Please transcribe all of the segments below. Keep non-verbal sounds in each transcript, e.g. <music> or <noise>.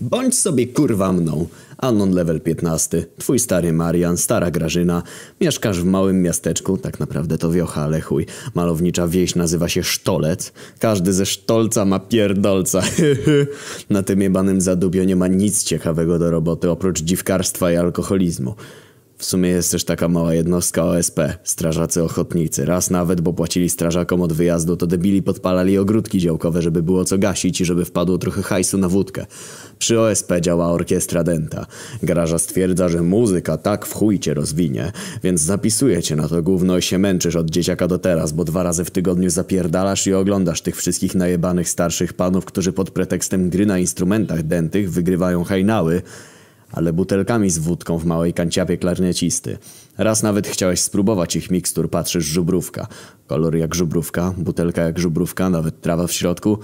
Bądź sobie kurwa mną. Anon level 15. Twój stary Marian, stara Grażyna. Mieszkasz w małym miasteczku, tak naprawdę to wiocha, ale chuj. Malownicza wieś nazywa się Sztolec. Każdy ze Sztolca ma pierdolca. <laughs> Na tym jebanym zadubio nie ma nic ciekawego do roboty oprócz dziwkarstwa i alkoholizmu. W sumie jest też taka mała jednostka OSP, strażacy ochotnicy. Raz nawet, bo płacili strażakom od wyjazdu, to debili podpalali ogródki działkowe, żeby było co gasić i żeby wpadło trochę hajsu na wódkę. Przy OSP działa orkiestra denta. Garaża stwierdza, że muzyka tak w chuj cię rozwinie, więc zapisuje cię na to gówno i się męczysz od dzieciaka do teraz, bo dwa razy w tygodniu zapierdalasz i oglądasz tych wszystkich najebanych starszych panów, którzy pod pretekstem gry na instrumentach dentych wygrywają hajnały, ale butelkami z wódką w małej kanciapie klarniecisty. Raz nawet chciałeś spróbować ich mikstur, patrzysz żubrówka. Kolor jak żubrówka, butelka jak żubrówka, nawet trawa w środku.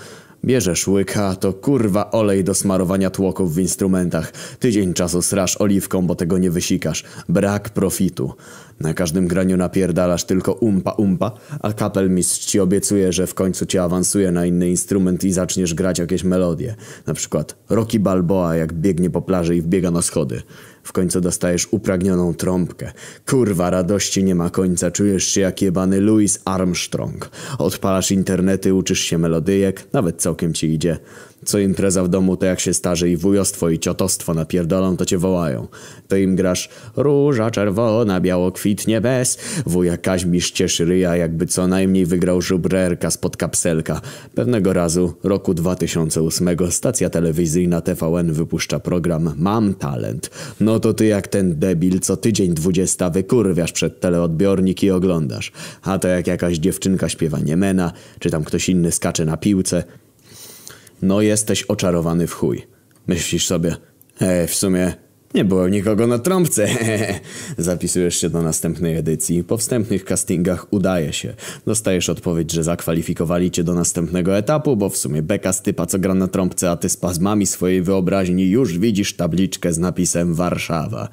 Bierzesz łyka, to kurwa olej do smarowania tłoków w instrumentach. Tydzień czasu srasz oliwką, bo tego nie wysikasz. Brak profitu. Na każdym graniu napierdalasz tylko umpa umpa, a kapelmistrz ci obiecuje, że w końcu cię awansuje na inny instrument i zaczniesz grać jakieś melodie. Na przykład Rocky Balboa jak biegnie po plaży i wbiega na schody. W końcu dostajesz upragnioną trąbkę. Kurwa, radości nie ma końca, czujesz się jak jebany Louis Armstrong. Odpalasz internety, uczysz się melodyjek, nawet całkiem ci idzie. Co impreza w domu to jak się starzy i wujostwo i ciotostwo napierdolą to cię wołają. To im grasz róża czerwona, biało kwitnie bez. Wuja Kaźmisz cieszy ryja jakby co najmniej wygrał żubrerka spod kapselka. Pewnego razu, roku 2008, stacja telewizyjna TVN wypuszcza program Mam Talent. No no to ty jak ten debil, co tydzień dwudziesta wykurwiasz przed teleodbiornik i oglądasz. A to jak jakaś dziewczynka śpiewa Niemena, czy tam ktoś inny skacze na piłce. No jesteś oczarowany w chuj. Myślisz sobie, ej w sumie nie było nikogo na trąbce. <laughs> Zapisujesz się do następnej edycji. Po wstępnych castingach udaje się. Dostajesz odpowiedź, że zakwalifikowali cię do następnego etapu, bo w sumie beka z typa, co gra na trąbce, a ty spazmami swojej wyobraźni już widzisz tabliczkę z napisem Warszawa.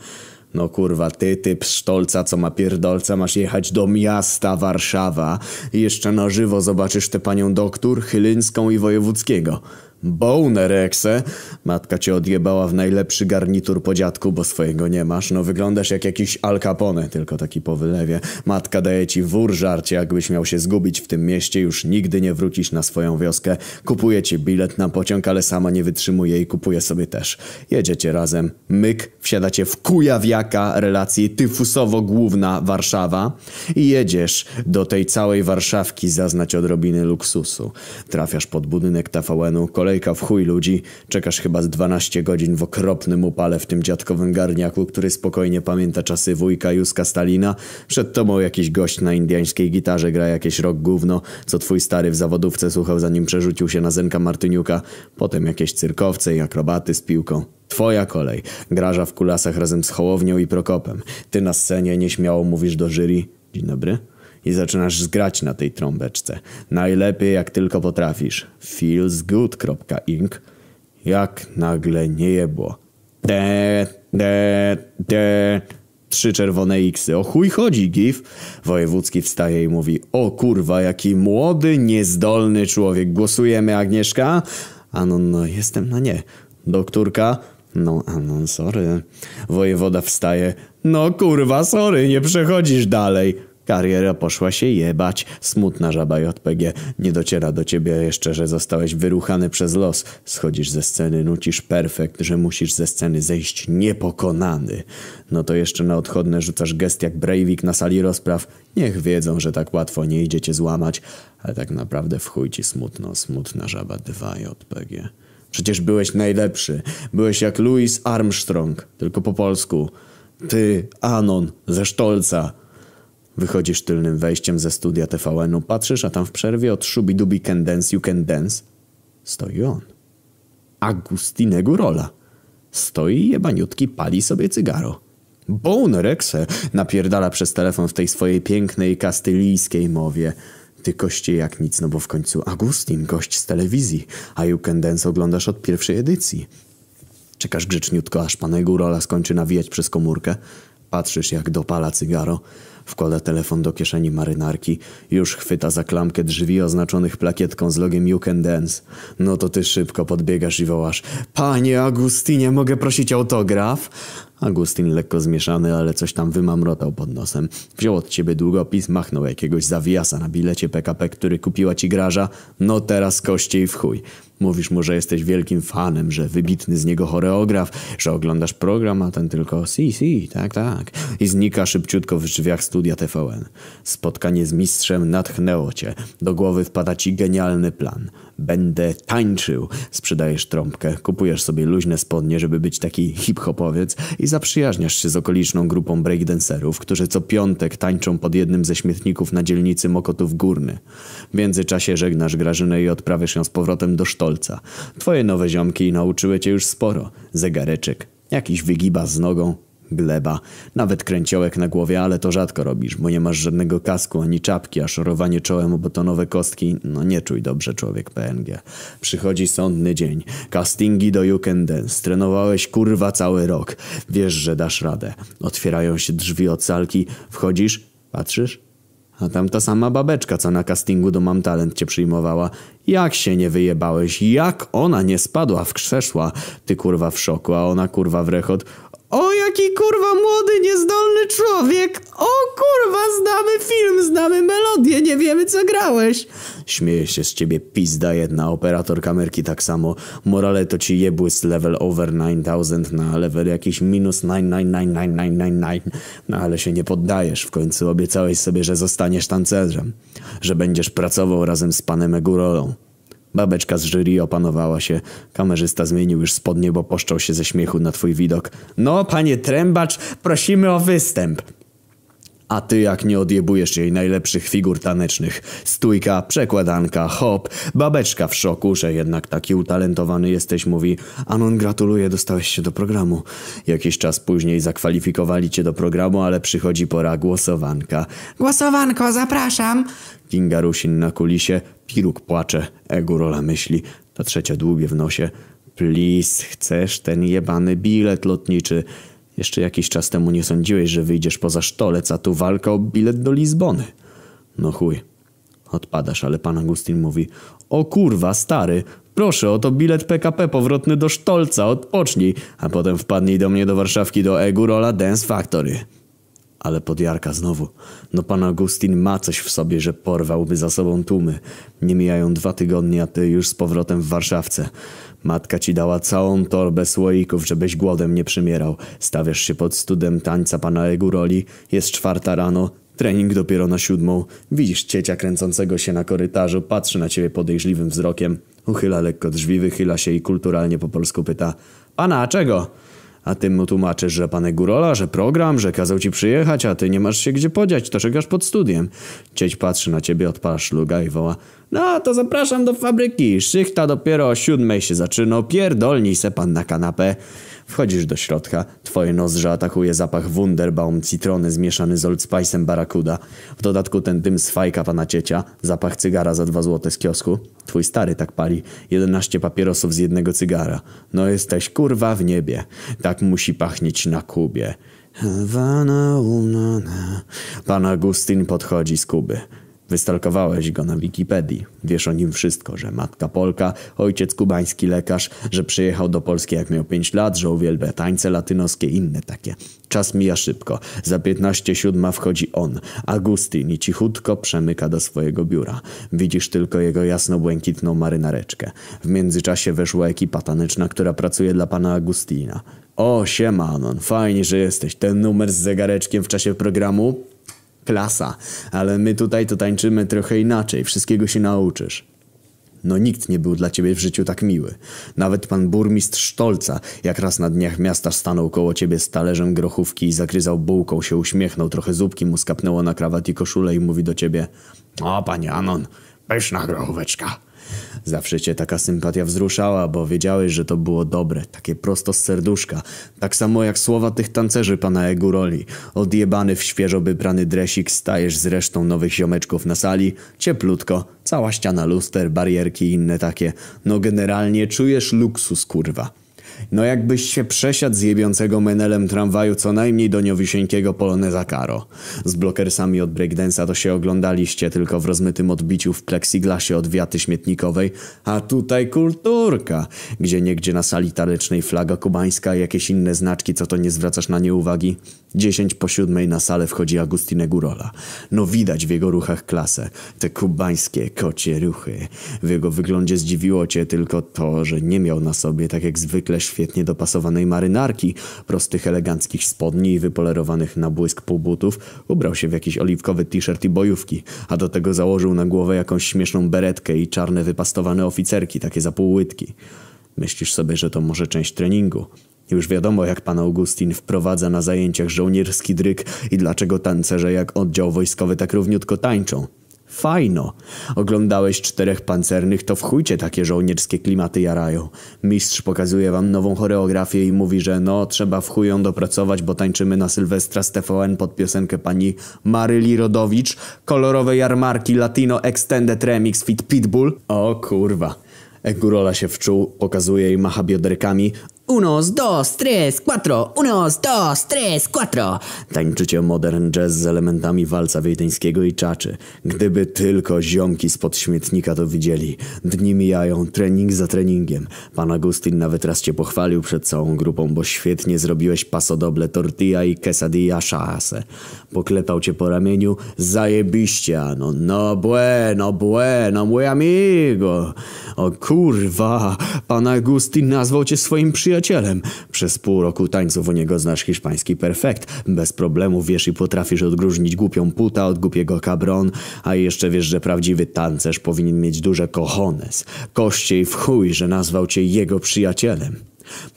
No kurwa, ty typ z Sztolca, co ma pierdolca, masz jechać do miasta Warszawa i jeszcze na żywo zobaczysz tę panią doktor Chylińską i Wojewódzkiego. Boner, ekse. Matka cię odjebała w najlepszy garnitur po dziadku, bo swojego nie masz. No wyglądasz jak jakiś Al Capone, tylko taki po wylewie. Matka daje ci wór żarcie, jakbyś miał się zgubić w tym mieście, już nigdy nie wrócisz na swoją wioskę. Kupuje ci bilet na pociąg, ale sama nie wytrzymuje i kupuje sobie też. Jedziecie razem. Myk, wsiadacie w kujawiaka relacji tyfusowo-główna Warszawa i jedziesz do tej całej Warszawki zaznać odrobiny luksusu. Trafiasz pod budynek TVN-u, kolejka w chuj ludzi, czekasz chyba z 12 godzin w okropnym upale w tym dziadkowym garniaku, który spokojnie pamięta czasy wujka Juska Stalina, przed tobą jakiś gość na indyjskiej gitarze gra jakieś rock gówno, co twój stary w zawodówce słuchał zanim przerzucił się na Zenka Martyniuka, potem jakieś cyrkowce i akrobaty z piłką. Twoja kolej. Graża w kulasach razem z Hołownią i Prokopem. Ty na scenie nieśmiało mówisz do jury. Dzień dobry i zaczynasz zgrać na tej trąbeczce. Najlepiej jak tylko potrafisz. Feelsgood.inc Jak nagle nie jebło. De, de, de. Trzy czerwone xy. O chuj chodzi, Gif? Wojewódzki wstaje i mówi O kurwa, jaki młody, niezdolny człowiek. Głosujemy, Agnieszka? Anon, no jestem na nie. Doktorka? No, Anon, sorry. Wojewoda wstaje. No kurwa, sorry, nie przechodzisz dalej. Kariera poszła się jebać. Smutna żaba JPG. Nie dociera do ciebie jeszcze, że zostałeś wyruchany przez los. Schodzisz ze sceny, nucisz perfekt, że musisz ze sceny zejść niepokonany. No to jeszcze na odchodne rzucasz gest jak Breivik na sali rozpraw. Niech wiedzą, że tak łatwo nie idzie cię złamać. Ale tak naprawdę w chuj ci smutno. Smutna żaba 2 JPG. Przecież byłeś najlepszy. Byłeś jak Louis Armstrong, tylko po polsku. Ty, Anon, ze Sztolca. Wychodzisz tylnym wejściem ze studia TVN-u, patrzysz, a tam w przerwie od szubidubi can dance you can dance stoi on. Agustine Gurola. Stoi jebaniutki, pali sobie cygaro. Bone Rexe napierdala przez telefon w tej swojej pięknej kastylijskiej mowie. Ty koście jak nic, no bo w końcu Agustin, gość z telewizji, a You Can Dance oglądasz od pierwszej edycji. Czekasz grzeczniutko, aż panego rola skończy nawijać przez komórkę. Patrzysz, jak dopala cygaro. Wkłada telefon do kieszeni marynarki. Już chwyta za klamkę drzwi oznaczonych plakietką z logiem You Can Dance. No to ty szybko podbiegasz i wołasz. Panie Agustinie, mogę prosić autograf? Agustin lekko zmieszany, ale coś tam wymamrotał pod nosem. Wziął od ciebie długopis, machnął jakiegoś zawiasa na bilecie PKP, który kupiła ci graża. No teraz kościej w chuj. Mówisz mu, że jesteś wielkim fanem, że wybitny z niego choreograf, że oglądasz program, a ten tylko si, si, tak, tak. I znika szybciutko w drzwiach studia TVN. Spotkanie z mistrzem natchnęło cię. Do głowy wpada ci genialny plan będę tańczył. Sprzedajesz trąbkę, kupujesz sobie luźne spodnie, żeby być taki hip-hopowiec i zaprzyjaźniasz się z okoliczną grupą breakdancerów, którzy co piątek tańczą pod jednym ze śmietników na dzielnicy Mokotów Górny. W międzyczasie żegnasz Grażynę i odprawiasz ją z powrotem do Sztolca. Twoje nowe ziomki nauczyły cię już sporo. Zegareczek, jakiś wygiba z nogą, gleba. Nawet kręciołek na głowie, ale to rzadko robisz, bo nie masz żadnego kasku ani czapki, a szorowanie czołem o betonowe kostki, no nie czuj dobrze człowiek PNG. Przychodzi sądny dzień. Castingi do You Can Dance. Trenowałeś kurwa cały rok. Wiesz, że dasz radę. Otwierają się drzwi od salki. Wchodzisz, patrzysz, a tam ta sama babeczka, co na castingu do Mam Talent cię przyjmowała. Jak się nie wyjebałeś? Jak ona nie spadła w krzeszła? Ty kurwa w szoku, a ona kurwa w rechot. O, jaki kurwa młody, niezdolny człowiek! O kurwa, znamy film, znamy melodię, nie wiemy co grałeś! Śmieje się z ciebie pizda jedna, operator kamerki tak samo. Morale to ci jebły z level over 9000 na level jakiś minus 999999. No ale się nie poddajesz, w końcu obiecałeś sobie, że zostaniesz tancerzem. Że będziesz pracował razem z panem Egurolą. Babeczka z jury opanowała się. Kamerzysta zmienił już spodnie, bo poszczał się ze śmiechu na twój widok. No, panie trębacz, prosimy o występ. A ty jak nie odjebujesz jej najlepszych figur tanecznych. Stójka, przekładanka, hop. Babeczka w szoku, że jednak taki utalentowany jesteś, mówi Anon gratuluję, dostałeś się do programu. Jakiś czas później zakwalifikowali cię do programu, ale przychodzi pora głosowanka. Głosowanko, zapraszam! Kinga Rusin na kulisie, Piruk płacze, Egurola myśli. Ta trzecia długie w nosie. Please, chcesz ten jebany bilet lotniczy? Jeszcze jakiś czas temu nie sądziłeś, że wyjdziesz poza sztolec, a tu walka o bilet do Lizbony. No chuj. Odpadasz, ale pan Agustin mówi O kurwa, stary, proszę, oto bilet PKP powrotny do Sztolca, odpocznij, a potem wpadnij do mnie do Warszawki do Egurola Dance Factory. Ale podjarka znowu. No pan Agustin ma coś w sobie, że porwałby za sobą tłumy. Nie mijają dwa tygodnie, a ty już z powrotem w Warszawce. Matka ci dała całą torbę słoików, żebyś głodem nie przymierał. Stawiasz się pod studem tańca pana Eguroli. Jest czwarta rano, trening dopiero na siódmą. Widzisz ciecia kręcącego się na korytarzu, patrzy na ciebie podejrzliwym wzrokiem. Uchyla lekko drzwi, wychyla się i kulturalnie po polsku pyta. Pana, czego? A ty mu tłumaczysz, że pane Górola, że program, że kazał ci przyjechać, a ty nie masz się gdzie podziać, to czekasz pod studiem. Cieć patrzy na ciebie, odpala szluga i woła. No, to zapraszam do fabryki. Szychta dopiero o siódmej się zaczyna. Pierdolnij se pan na kanapę. Wchodzisz do środka, twoje nozdrza atakuje zapach Wunderbaum citrony zmieszany z Old Spice'em Barakuda. W dodatku ten dym z fajka pana ciecia, zapach cygara za dwa złote z kiosku. Twój stary tak pali, 11 papierosów z jednego cygara. No jesteś kurwa w niebie, tak musi pachnieć na Kubie. Pana Agustin podchodzi z Kuby. Wystalkowałeś go na Wikipedii. Wiesz o nim wszystko, że matka Polka, ojciec kubański lekarz, że przyjechał do Polski jak miał 5 lat, że uwielbia tańce latynoskie i inne takie. Czas mija szybko. Za 15 siódma wchodzi on. Agustin i cichutko przemyka do swojego biura. Widzisz tylko jego jasno-błękitną marynareczkę. W międzyczasie weszła ekipa taneczna, która pracuje dla pana Agustina. O, siema Anon, fajnie, że jesteś. Ten numer z zegareczkiem w czasie programu? klasa, ale my tutaj to tańczymy trochę inaczej, wszystkiego się nauczysz. No nikt nie był dla ciebie w życiu tak miły. Nawet pan burmistrz Sztolca, jak raz na dniach miasta stanął koło ciebie z talerzem grochówki i zakryzał bułką, się uśmiechnął, trochę zupki mu skapnęło na krawat i koszulę i mówi do ciebie – O, panie Anon, pyszna grochóweczka – Zawsze cię taka sympatia wzruszała, bo wiedziałeś, że to było dobre, takie prosto z serduszka. Tak samo jak słowa tych tancerzy pana Eguroli. Odjebany w świeżo wybrany dresik stajesz z resztą nowych ziomeczków na sali, cieplutko, cała ściana luster, barierki i inne takie. No generalnie czujesz luksus, kurwa. No jakbyś się przesiadł z jebiącego menelem tramwaju co najmniej do niowisieńkiego poloneza Karo. Z blokersami od breakdance'a to się oglądaliście tylko w rozmytym odbiciu w plexiglasie od wiaty śmietnikowej, a tutaj kulturka, gdzie niegdzie na sali talecznej flaga kubańska, jakieś inne znaczki, co to nie zwracasz na nie uwagi. 10 po siódmej na salę wchodzi Agustine Gurola. No widać w jego ruchach klasę, te kubańskie kocie ruchy. W jego wyglądzie zdziwiło cię tylko to, że nie miał na sobie tak jak zwykle świetnie dopasowanej marynarki, prostych eleganckich spodni i wypolerowanych na błysk półbutów, ubrał się w jakiś oliwkowy t-shirt i bojówki, a do tego założył na głowę jakąś śmieszną beretkę i czarne wypastowane oficerki, takie za półłytki. Myślisz sobie, że to może część treningu. Już wiadomo, jak pan Augustin wprowadza na zajęciach żołnierski dryk i dlaczego tancerze jak oddział wojskowy tak równiutko tańczą. Fajno. Oglądałeś czterech pancernych, to w chujcie takie żołnierskie klimaty jarają. Mistrz pokazuje wam nową choreografię i mówi, że no, trzeba w ją dopracować, bo tańczymy na Sylwestra z TVN pod piosenkę pani Maryli Rodowicz, kolorowe jarmarki Latino Extended Remix Fit Pitbull. O kurwa. Egurola się wczuł, pokazuje i macha bioderkami, Unos, dos, tres, cuatro. Unos, dos, tres, cuatro. Tańczycie modern jazz z elementami walca wiedeńskiego i czaczy. Gdyby tylko ziomki spod śmietnika to widzieli. Dni mijają, trening za treningiem. Pan Agustin nawet raz cię pochwalił przed całą grupą, bo świetnie zrobiłeś pasodoble tortilla i quesadilla szase. Poklepał cię po ramieniu. Zajebiście, ano. No bueno, bueno, mój amigo. O kurwa, pan Agustin nazwał cię swoim przyjacielem przyjacielem. Przez pół roku tańców u niego znasz hiszpański perfekt. Bez problemu wiesz i potrafisz odróżnić głupią puta od głupiego cabron, a jeszcze wiesz, że prawdziwy tancerz powinien mieć duże cojones. Kościej w chuj, że nazwał cię jego przyjacielem.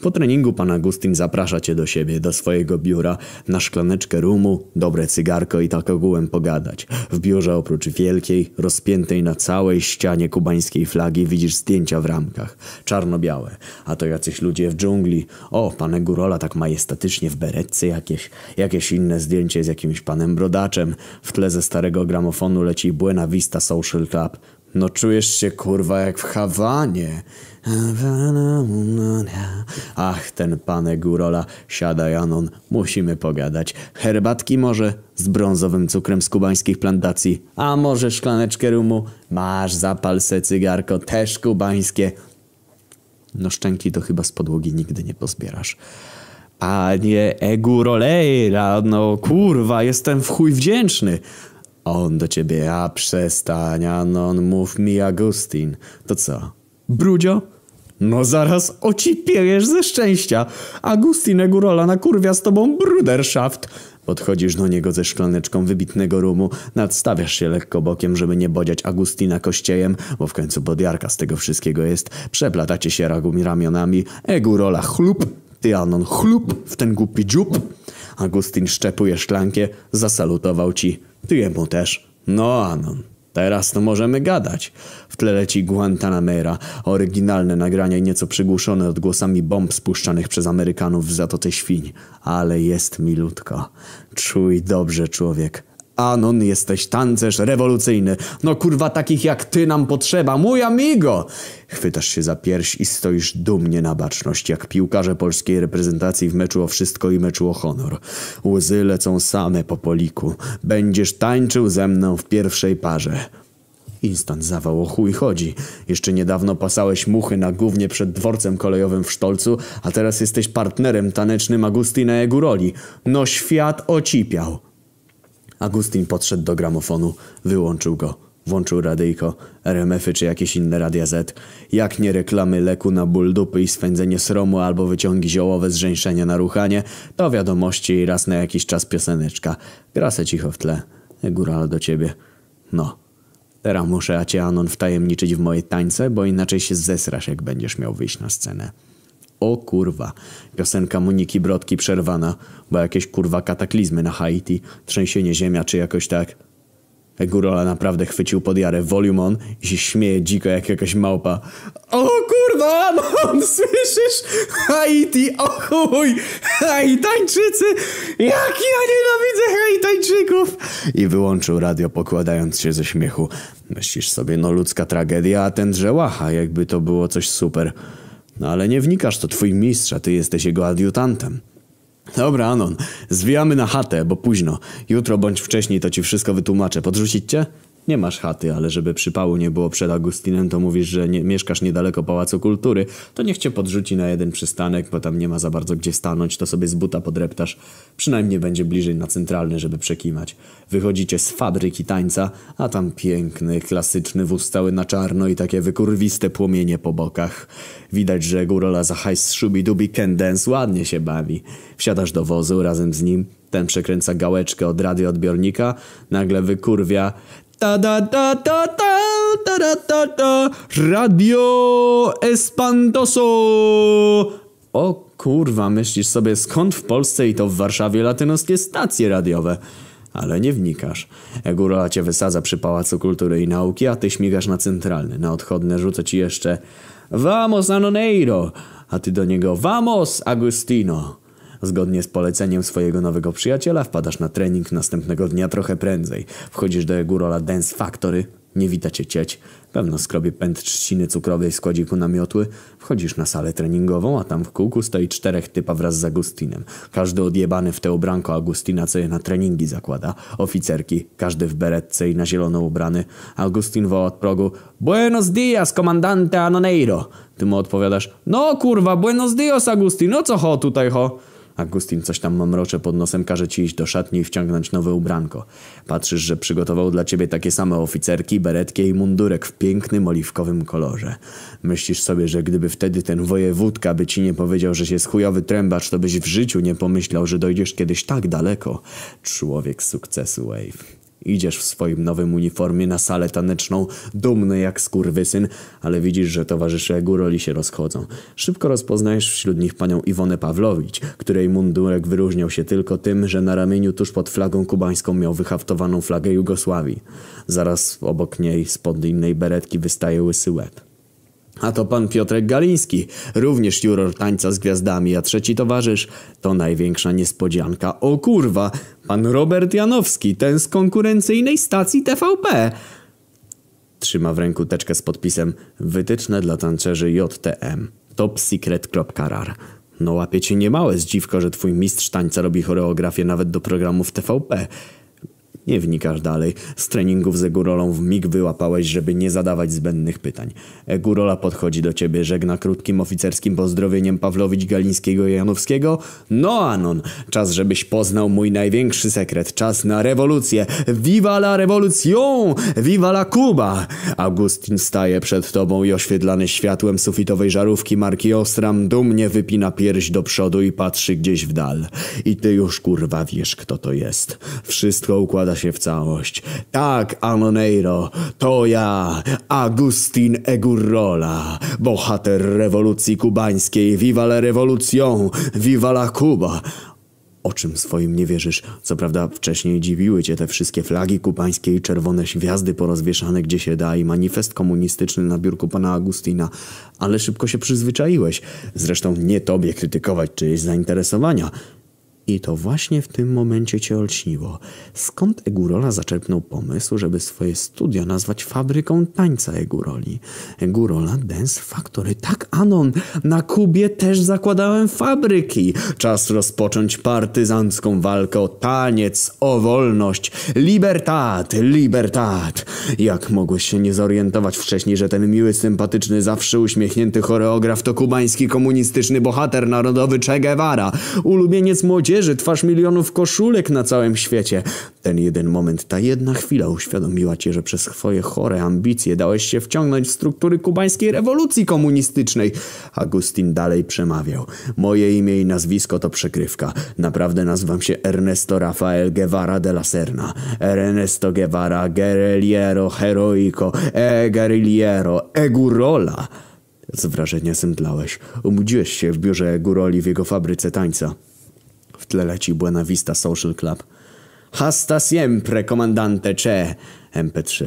Po treningu pan Agustin zaprasza cię do siebie, do swojego biura, na szklaneczkę rumu, dobre cygarko i tak ogółem pogadać. W biurze oprócz wielkiej, rozpiętej na całej ścianie kubańskiej flagi widzisz zdjęcia w ramkach. Czarno-białe. A to jacyś ludzie w dżungli. O, pane Gurola tak majestatycznie w beretce jakieś. Jakieś inne zdjęcie z jakimś panem brodaczem. W tle ze starego gramofonu leci Buena Vista Social Club. No czujesz się kurwa jak w Hawanie. Ach, ten pane Gurola, siada Janon, musimy pogadać. Herbatki może z brązowym cukrem z kubańskich plantacji, a może szklaneczkę rumu. Masz zapal se cygarko, też kubańskie. No szczęki to chyba z podłogi nigdy nie pozbierasz. Panie Eguroleira, no kurwa, jestem w chuj wdzięczny. On do ciebie, a przestań, Anon, mów mi Agustin. To co, brudzio? No zaraz ocipiejesz ze szczęścia. Agustin Egurola kurwia z tobą bruderschaft. Podchodzisz do niego ze szklaneczką wybitnego rumu, nadstawiasz się lekko bokiem, żeby nie bodziać Agustina kościejem, bo w końcu bodiarka z tego wszystkiego jest. Przeplatacie się ragumi ramionami, Egurola chlup, ty Anon chlup w ten głupi dziób. Agustin szczepuje szklankę, zasalutował ci. Ty jemu też. No Anon. Teraz to możemy gadać. W tle leci Guantanamera, oryginalne nagranie nieco przygłuszone odgłosami bomb spuszczanych przez Amerykanów w Zatoce Świń. Ale jest milutko. Czuj dobrze, człowiek. Anon, jesteś tancerz rewolucyjny. No kurwa, takich jak ty nam potrzeba, mój amigo! Chwytasz się za pierś i stoisz dumnie na baczność, jak piłkarze polskiej reprezentacji w meczu o wszystko i meczu o honor. Łzy lecą same po poliku. Będziesz tańczył ze mną w pierwszej parze. Instant zawał o chuj chodzi. Jeszcze niedawno pasałeś muchy na głównie przed dworcem kolejowym w Sztolcu, a teraz jesteś partnerem tanecznym Agustina Eguroli. No świat ocipiał. Agustin podszedł do gramofonu, wyłączył go. Włączył radyjko, RMF-y czy jakieś inne radia Z. Jak nie reklamy leku na ból dupy i swędzenie sromu albo wyciągi ziołowe z żeńszenia na ruchanie, to wiadomości i raz na jakiś czas pioseneczka. Grasę cicho w tle. Góral do ciebie. No. Teraz muszę Acie Anon wtajemniczyć w moje tańce, bo inaczej się zesrasz jak będziesz miał wyjść na scenę. O kurwa. Piosenka Moniki Brodki przerwana, bo jakieś kurwa kataklizmy na Haiti, trzęsienie ziemia czy jakoś tak. Egurola naprawdę chwycił pod jarę volume on i się śmieje dziko jak jakaś małpa. O kurwa, mam, no, <laughs> słyszysz? Haiti, o chuj! Haitańczycy! Jak ja nienawidzę Haitańczyków! I wyłączył radio pokładając się ze śmiechu. Myślisz sobie, no ludzka tragedia, a ten drzełacha, jakby to było coś super. No ale nie wnikasz, to twój mistrz, a ty jesteś jego adiutantem. Dobra, Anon, zwijamy na chatę, bo późno. Jutro bądź wcześniej to ci wszystko wytłumaczę. Podrzucić cię? nie masz chaty, ale żeby przypału nie było przed Agustinem, to mówisz, że nie, mieszkasz niedaleko Pałacu Kultury, to niech cię podrzuci na jeden przystanek, bo tam nie ma za bardzo gdzie stanąć, to sobie z buta podreptasz. Przynajmniej będzie bliżej na centralny, żeby przekimać. Wychodzicie z fabryki tańca, a tam piękny, klasyczny wóz cały na czarno i takie wykurwiste płomienie po bokach. Widać, że górola za hajs szubidubi can dance ładnie się bawi. Wsiadasz do wozu razem z nim, ten przekręca gałeczkę od rady odbiornika, nagle wykurwia ta da da da da da da da da Radio Espantoso! O kurwa, myślisz sobie skąd w Polsce i to w Warszawie latynoskie stacje radiowe? Ale nie wnikasz. Egórola cię wysadza przy Pałacu Kultury i Nauki, a ty śmigasz na centralny. Na odchodne rzuca ci jeszcze Vamos Anoneiro! A ty do niego Vamos Agustino! Zgodnie z poleceniem swojego nowego przyjaciela wpadasz na trening następnego dnia trochę prędzej. Wchodzisz do Egurola Dance Factory, nie wita cię cieć. Pewno skrobie pęd trzciny cukrowej w składziku namiotły. Wchodzisz na salę treningową, a tam w kółku stoi czterech typa wraz z Agustinem. Każdy odjebany w te ubranko Agustina, co je na treningi zakłada. Oficerki, każdy w beretce i na zielono ubrany. Agustin woła od progu Buenos dias, comandante Anoneiro. Ty mu odpowiadasz No kurwa, buenos dias Agustin, no co ho tutaj ho? Agustin coś tam mamrocze pod nosem, każe ci iść do szatni i wciągnąć nowe ubranko. Patrzysz, że przygotował dla ciebie takie same oficerki, beretkie i mundurek w pięknym, oliwkowym kolorze. Myślisz sobie, że gdyby wtedy ten wojewódka by ci nie powiedział, że się chujowy trębacz, to byś w życiu nie pomyślał, że dojdziesz kiedyś tak daleko. Człowiek sukcesu, Wave. Idziesz w swoim nowym uniformie na salę taneczną, dumny jak skurwysyn, ale widzisz, że towarzysze góroli się rozchodzą. Szybko rozpoznajesz wśród nich panią Iwonę Pawlowicz, której mundurek wyróżniał się tylko tym, że na ramieniu tuż pod flagą kubańską miał wyhaftowaną flagę Jugosławii. Zaraz obok niej spod innej beretki wystaje łysy łeb. A to pan Piotrek Galiński, również juror tańca z gwiazdami, a trzeci towarzysz to największa niespodzianka. O kurwa, pan Robert Janowski, ten z konkurencyjnej stacji TVP. Trzyma w ręku teczkę z podpisem Wytyczne dla tancerzy JTM. Topsecret.rar No łapie cię niemałe zdziwko, że twój mistrz tańca robi choreografię nawet do programów TVP. Nie wnikasz dalej. Z treningów z Egurolą w mig wyłapałeś, żeby nie zadawać zbędnych pytań. Egurola podchodzi do ciebie, żegna krótkim oficerskim pozdrowieniem Pawlowicz Galińskiego i Janowskiego. No Anon, czas żebyś poznał mój największy sekret. Czas na rewolucję. Viva la revolution! Viva la Cuba! Augustin staje przed tobą i oświetlany światłem sufitowej żarówki marki Ostram dumnie wypina pierś do przodu i patrzy gdzieś w dal. I ty już kurwa wiesz kto to jest. Wszystko układa się w całość. Tak, Anoneiro, to ja, Agustin Egurrola, bohater rewolucji kubańskiej, viva la revolucion, viva la Cuba o czym swoim nie wierzysz. Co prawda wcześniej dziwiły cię te wszystkie flagi kubańskie i czerwone gwiazdy porozwieszane gdzie się da i manifest komunistyczny na biurku pana Agustina, ale szybko się przyzwyczaiłeś. Zresztą nie tobie krytykować czyjeś zainteresowania. I to właśnie w tym momencie cię olśniło. Skąd Egurola zaczerpnął pomysł, żeby swoje studio nazwać fabryką tańca Eguroli? Egurola Dance Factory, tak Anon, na Kubie też zakładałem fabryki. Czas rozpocząć partyzancką walkę o taniec, o wolność. Libertat, libertat. Jak mogłeś się nie zorientować wcześniej, że ten miły, sympatyczny, zawsze uśmiechnięty choreograf to kubański komunistyczny bohater narodowy Che Guevara, ulubieniec młodzieży odzieży, twarz milionów koszulek na całym świecie. Ten jeden moment, ta jedna chwila uświadomiła cię, że przez twoje chore ambicje dałeś się wciągnąć w struktury kubańskiej rewolucji komunistycznej. Agustin dalej przemawiał. Moje imię i nazwisko to przekrywka. Naprawdę nazywam się Ernesto Rafael Guevara de la Serna. Ernesto Guevara, guerrillero, heroico, e guerrillero, egurola. Z wrażenia zemdlałeś. Obudziłeś się w biurze Guroli w jego fabryce tańca. W tle leci Buena Vista Social Club. Hasta siempre, komandante Che! MP3.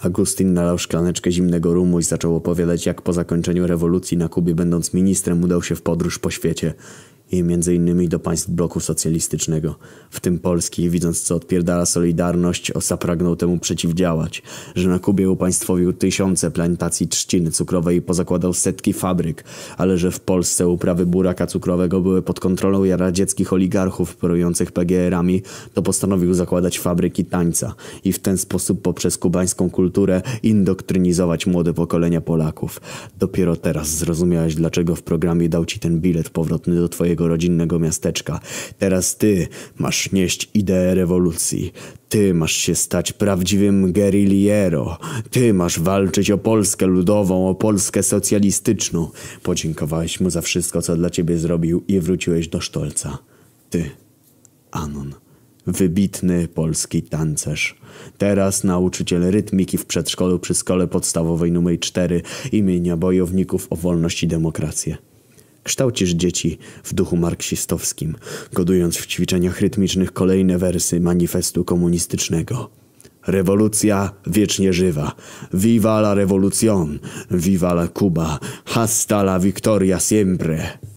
Agustin nalał szklaneczkę zimnego rumu i zaczął opowiadać, jak po zakończeniu rewolucji na Kubie, będąc ministrem, udał się w podróż po świecie i między innymi do państw bloku socjalistycznego, w tym Polski, widząc co odpierdala Solidarność, Osa pragnął temu przeciwdziałać, że na Kubie upaństwowił tysiące plantacji trzciny cukrowej i pozakładał setki fabryk, ale że w Polsce uprawy buraka cukrowego były pod kontrolą radzieckich oligarchów porujących PGR-ami, to postanowił zakładać fabryki tańca i w ten sposób poprzez kubańską kulturę indoktrynizować młode pokolenia Polaków. Dopiero teraz zrozumiałeś, dlaczego w programie dał ci ten bilet powrotny do twojego swojego rodzinnego miasteczka. Teraz ty masz nieść ideę rewolucji. Ty masz się stać prawdziwym guerriliero. Ty masz walczyć o Polskę ludową, o Polskę socjalistyczną. Podziękowałeś mu za wszystko, co dla ciebie zrobił i wróciłeś do Sztolca. Ty, Anon wybitny polski tancerz. Teraz nauczyciel rytmiki w przedszkolu przy szkole podstawowej numer 4 imienia bojowników o wolność i demokrację. Kształcisz dzieci w duchu marksistowskim, kodując w ćwiczeniach rytmicznych kolejne wersy manifestu komunistycznego. Rewolucja wiecznie żywa. Viva la revolucion, viva la Cuba, hasta la victoria siempre.